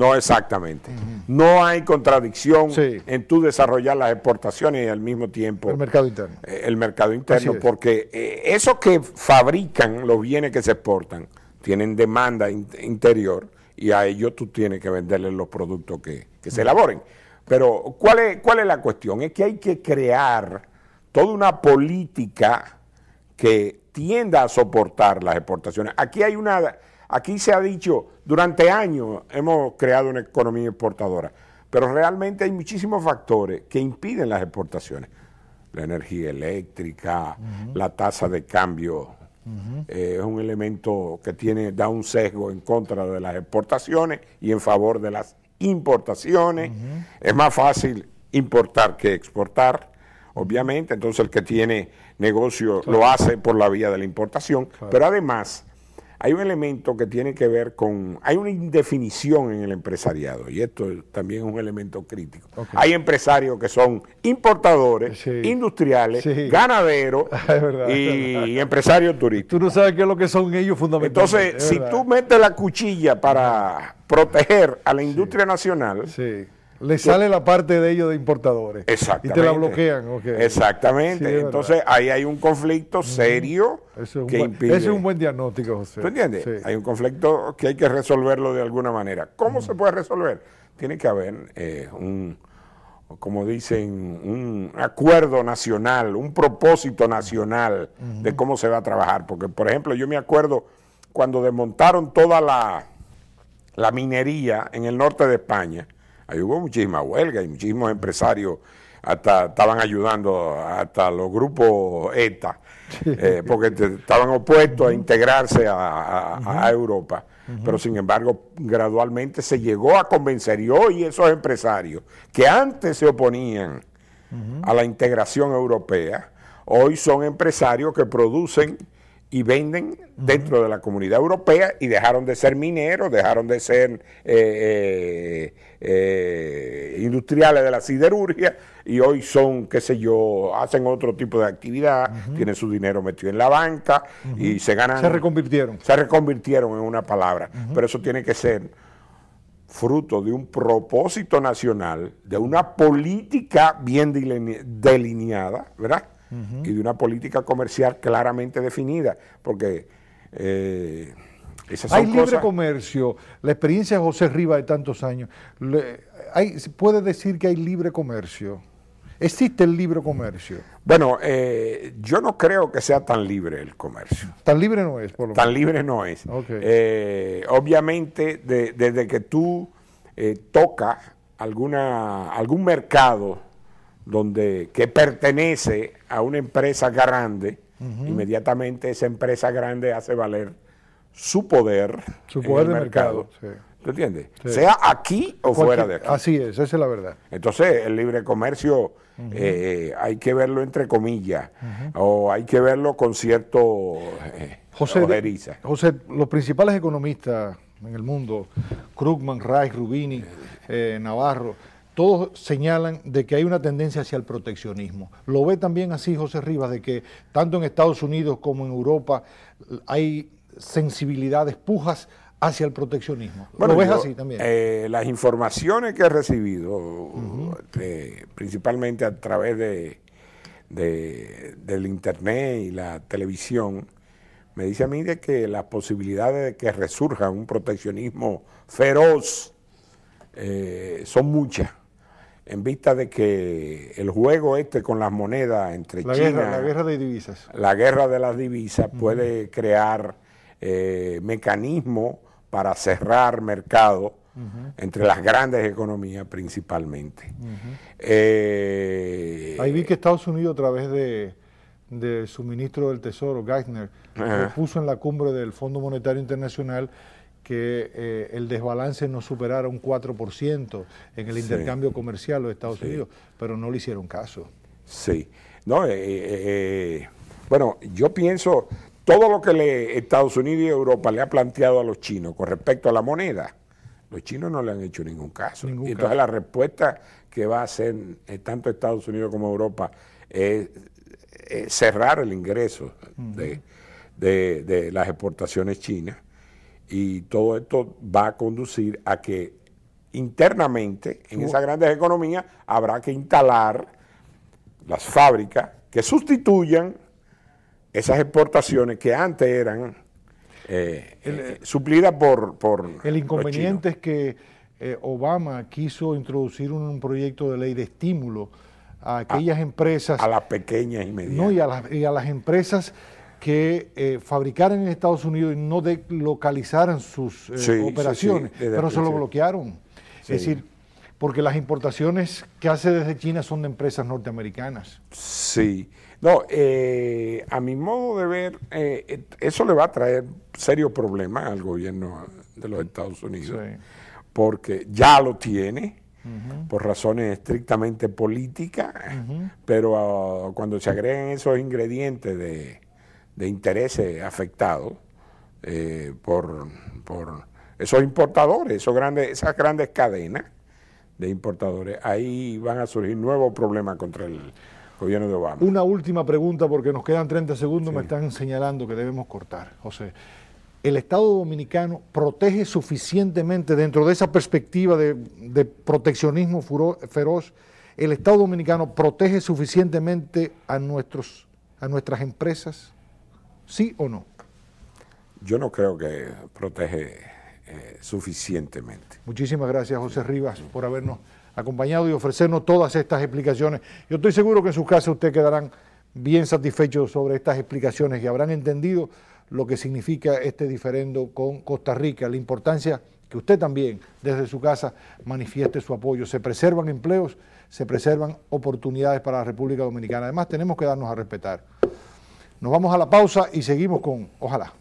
No, exactamente. No hay contradicción en tú desarrollar las exportaciones y al mismo tiempo... El mercado interno. Eh, el mercado interno, porque eh, esos que fabrican los bienes que se exportan tienen demanda interior y a ellos tú tienes que venderles los productos que, se elaboren. Pero ¿cuál es, ¿cuál es la cuestión? Es que hay que crear toda una política que tienda a soportar las exportaciones. Aquí hay una Aquí se ha dicho, durante años hemos creado una economía exportadora, pero realmente hay muchísimos factores que impiden las exportaciones. La energía eléctrica, la tasa de cambio eh, es un elemento que tiene, da un sesgo en contra de las exportaciones y en favor de las importaciones. Es más fácil importar que exportar, obviamente. Entonces el que tiene negocio lo hace por la vía de la importación. Pero además hay un elemento que tiene que ver con, hay una indefinición en el empresariado y esto también es un elemento crítico. Hay empresarios que son importadores, industriales, ganaderos y, empresarios turísticos. Tú no sabes qué es lo que son ellos fundamentalmente. Entonces, si tú metes la cuchilla para proteger a la industria sí. nacional, le sale la parte de ellos de importadores. Exactamente. Y te la bloquean. Exactamente. Entonces ahí hay un conflicto serio que impide. Ese es un buen diagnóstico, José. ¿Tú entiendes? Hay un conflicto que hay que resolverlo de alguna manera. ¿Cómo se puede resolver? Tiene que haber eh, un, como dicen, un acuerdo nacional, un propósito nacional de cómo se va a trabajar. Porque, por ejemplo, yo me acuerdo cuando desmontaron toda la, la minería en el norte de España Ahí hubo muchísima huelga y muchísimos empresarios hasta estaban ayudando hasta los grupos ETA, eh, porque estaban opuestos a integrarse a, Europa. Pero sin embargo, gradualmente se llegó a convencer, y hoy esos empresarios que antes se oponían a la integración europea, hoy son empresarios que producen y venden dentro de la comunidad europea y dejaron de ser mineros, dejaron de ser eh, eh, eh, industriales de la siderurgia y hoy son, qué sé yo, hacen otro tipo de actividad, tienen su dinero metido en la banca y se ganan... Se reconvirtieron. Se reconvirtieron en una palabra, pero eso tiene que ser fruto de un propósito nacional, de una política bien delineada, ¿verdad? y de una política comercial claramente definida, porque eh, esas Hay libre comercio, la experiencia de José Rivas de tantos años, hay, ¿puede decir que hay libre comercio? ¿Existe el libre comercio? Bueno, eh, yo no creo que sea tan libre el comercio. Tan libre no es, por lo menos. Tan libre no es. Eh, obviamente, desde que tú eh, tocas alguna, algún mercado donde, que pertenece a una empresa grande, inmediatamente esa empresa grande hace valer su poder, su poder de mercado. entiendes? Sea aquí o fuera de aquí. Así es, esa es la verdad. Entonces, el libre comercio eh, eh, hay que verlo entre comillas, o hay que verlo con cierto poderiza. Eh, José, los principales economistas en el mundo, Krugman, Rice, Rubini, Navarro, todos señalan de que hay una tendencia hacia el proteccionismo. ¿Lo ve también así José Rivas, de que tanto en Estados Unidos como en Europa eh, hay sensibilidades, pujas hacia el proteccionismo? Bueno, ¿Lo ves así también? Eh, las informaciones que he recibido, este, principalmente a través de, del Internet y la televisión, me dice a mí de que las posibilidades de que resurja un proteccionismo feroz eh, son muchas en vista de que el juego este con las monedas entre la China... la guerra de divisas. La guerra de las divisas puede crear eh, mecanismos para cerrar mercados entre las grandes economías principalmente. Eh, Ahí vi que Estados Unidos a través de, de su ministro del Tesoro, Geithner, puso en la cumbre del Fondo Monetario Internacional que eh, el desbalance no superara un 4% en el intercambio comercial los Estados Unidos, pero no le hicieron caso. Sí, no, eh, eh, bueno, yo pienso todo lo que le, Estados Unidos y Europa le ha planteado a los chinos con respecto a la moneda, los chinos no le han hecho ningún caso. y entonces la respuesta que va a hacer tanto Estados Unidos como Europa es, cerrar el ingreso de las exportaciones chinas y todo esto va a conducir a que internamente, en esas grandes economías, habrá que instalar las fábricas que sustituyan esas exportaciones que antes eran eh, eh, eh, suplidas por, por... El inconveniente es que Obama quiso introducir un, proyecto de ley de estímulo a aquellas empresas... A las pequeñas y medianas. No, a las, y a las empresas que eh, fabricaran en Estados Unidos y no deslocalizaran sus eh, operaciones, pero se lo bloquearon. Es decir, porque las importaciones que hace desde China son de empresas norteamericanas. Sí, no, eh, a mi modo de ver, eso le va a traer serio problema al gobierno de los Estados Unidos, porque ya lo tiene, por razones estrictamente políticas, pero ah, cuando se agregan esos ingredientes de, de intereses eh, afectados eh, por, esos importadores, esos grandes, esas grandes cadenas de importadores. Ahí van a surgir nuevos problemas contra el gobierno de Obama. Una última pregunta, porque nos quedan 30 segundos, me están señalando que debemos cortar, José. ¿El Estado dominicano protege suficientemente dentro de esa perspectiva de, proteccionismo feroz? ¿El Estado dominicano protege suficientemente a, nuestros, a nuestras empresas? ¿Sí o no? Yo no creo que protege eh, suficientemente. Muchísimas gracias, José Rivas, por habernos acompañado y ofrecernos todas estas explicaciones. Yo estoy seguro que en sus casas ustedes quedarán bien satisfechos sobre estas explicaciones y habrán entendido lo que significa este diferendo con Costa Rica, la importancia que usted también desde su casa manifieste su apoyo. Se preservan empleos, se preservan oportunidades para la República Dominicana. Además, tenemos que darnos a respetar. Nos vamos a la pausa y seguimos con, ojalá.